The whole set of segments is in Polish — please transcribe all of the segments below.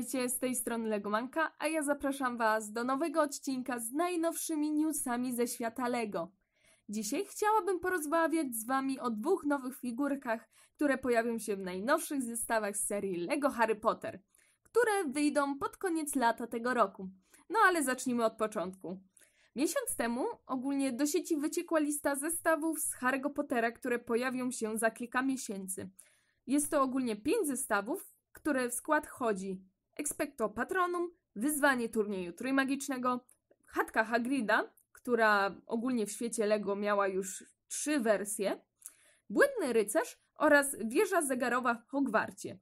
Witajcie z tej strony Legomanka, a ja zapraszam Was do nowego odcinka z najnowszymi newsami ze świata Lego. Dzisiaj chciałabym porozmawiać z Wami o dwóch nowych figurkach, które pojawią się w najnowszych zestawach z serii Lego Harry Potter, które wyjdą pod koniec lata tego roku. No ale zacznijmy od początku. Miesiąc temu ogólnie do sieci wyciekła lista zestawów z Harry Pottera, które pojawią się za kilka miesięcy. Jest to ogólnie pięć zestawów, które w skład chodzi Expecto Patronum, wyzwanie turnieju trójmagicznego, chatka Hagrida, która ogólnie w świecie LEGO miała już trzy wersje, Błędny Rycerz oraz Wieża Zegarowa w Hogwarcie.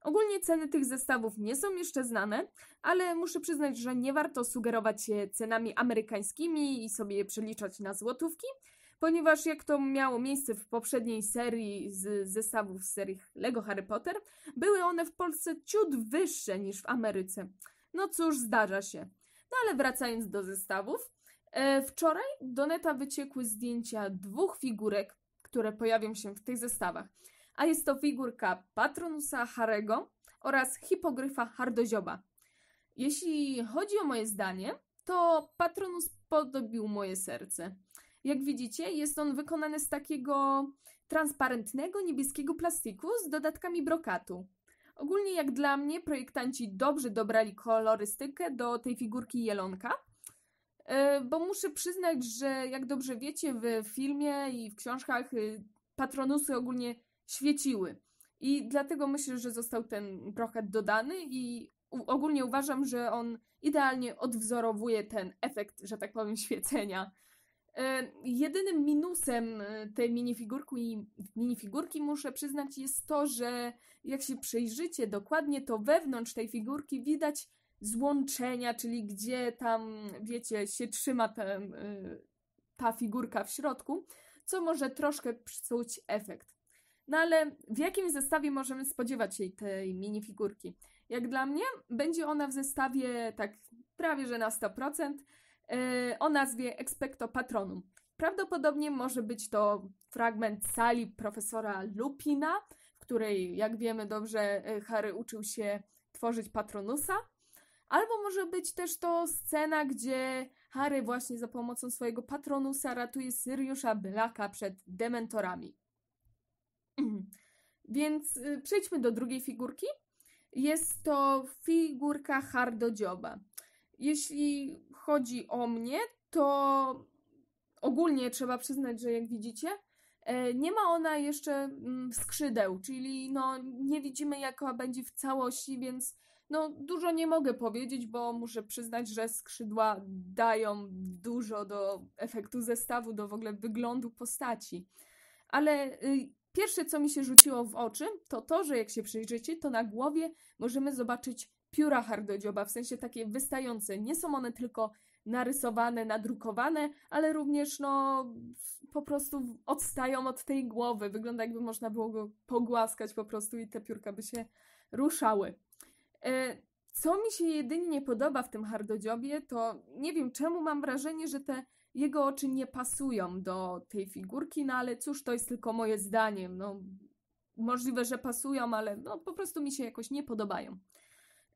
Ogólnie ceny tych zestawów nie są jeszcze znane, ale muszę przyznać, że nie warto sugerować się cenami amerykańskimi i sobie przeliczać na złotówki, ponieważ jak to miało miejsce w poprzedniej serii z zestawów z serii Lego Harry Potter, były one w Polsce ciut wyższe niż w Ameryce. No cóż, zdarza się. No ale wracając do zestawów, e, wczoraj do neta wyciekły zdjęcia dwóch figurek, które pojawią się w tych zestawach. A jest to figurka Patronusa Harego oraz hipogryfa Hardozioba. Jeśli chodzi o moje zdanie, to Patronus podobił moje serce. Jak widzicie, jest on wykonany z takiego transparentnego, niebieskiego plastiku z dodatkami brokatu. Ogólnie jak dla mnie projektanci dobrze dobrali kolorystykę do tej figurki jelonka, e, bo muszę przyznać, że jak dobrze wiecie, w filmie i w książkach y, patronusy ogólnie świeciły. I dlatego myślę, że został ten brokat dodany i ogólnie uważam, że on idealnie odwzorowuje ten efekt, że tak powiem, świecenia E, jedynym minusem e, tej minifigurki, minifigurki, muszę przyznać, jest to, że jak się przyjrzycie dokładnie, to wewnątrz tej figurki widać złączenia, czyli gdzie tam, wiecie, się trzyma ta, e, ta figurka w środku, co może troszkę psuć efekt. No ale w jakim zestawie możemy spodziewać się tej minifigurki? Jak dla mnie, będzie ona w zestawie tak prawie że na 100%. E, o nazwie Expecto Patronum. Prawdopodobnie może być to fragment sali profesora Lupina, w której, jak wiemy dobrze, e, Harry uczył się tworzyć Patronusa. Albo może być też to scena, gdzie Harry właśnie za pomocą swojego Patronusa ratuje Syriusza Blaka przed dementorami. Więc e, przejdźmy do drugiej figurki. Jest to figurka Hardodzioba. Jeśli chodzi o mnie, to ogólnie trzeba przyznać, że jak widzicie, e, nie ma ona jeszcze mm, skrzydeł, czyli no, nie widzimy jaka będzie w całości, więc no, dużo nie mogę powiedzieć, bo muszę przyznać, że skrzydła dają dużo do efektu zestawu, do w ogóle wyglądu postaci. Ale y, Pierwsze, co mi się rzuciło w oczy, to to, że jak się przyjrzycie, to na głowie możemy zobaczyć pióra hardodzioba, w sensie takie wystające. Nie są one tylko narysowane, nadrukowane, ale również no, po prostu odstają od tej głowy. Wygląda jakby można było go pogłaskać po prostu i te piórka by się ruszały. E, co mi się jedynie nie podoba w tym hardodziobie, to nie wiem czemu mam wrażenie, że te jego oczy nie pasują do tej figurki, no ale cóż, to jest tylko moje zdanie. No, możliwe, że pasują, ale no, po prostu mi się jakoś nie podobają.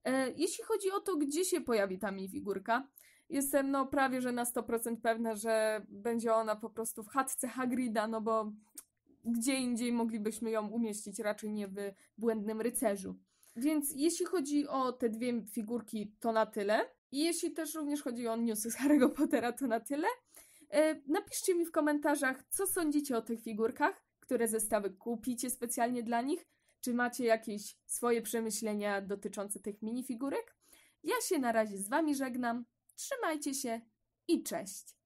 E, jeśli chodzi o to, gdzie się pojawi ta mi figurka, jestem no prawie, że na 100% pewna, że będzie ona po prostu w chatce Hagrida, no bo gdzie indziej moglibyśmy ją umieścić, raczej nie w Błędnym Rycerzu. Więc jeśli chodzi o te dwie figurki, to na tyle. I jeśli też również chodzi o newsy z Harry'ego Pottera, to na tyle. E, napiszcie mi w komentarzach, co sądzicie o tych figurkach, które zestawy kupicie specjalnie dla nich, czy macie jakieś swoje przemyślenia dotyczące tych minifigurek. Ja się na razie z Wami żegnam, trzymajcie się i cześć!